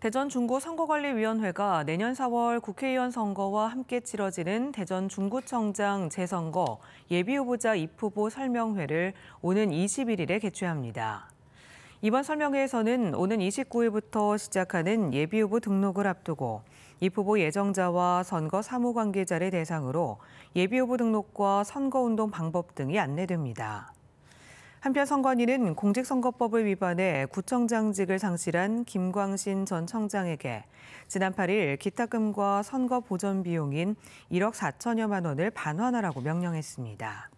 대전중구선거관리위원회가 내년 4월 국회의원 선거와 함께 치러지는 대전중구청장 재선거 예비후보자 입후보 설명회를 오는 21일에 개최합니다. 이번 설명회에서는 오는 29일부터 시작하는 예비후보 등록을 앞두고 입후보 예정자와 선거 사무관계자를 대상으로 예비후보 등록과 선거운동 방법 등이 안내됩니다. 한편 선관위는 공직선거법을 위반해 구청장직을 상실한 김광신 전 청장에게 지난 8일 기탁금과 선거 보전 비용인 1억 4천여만 원을 반환하라고 명령했습니다.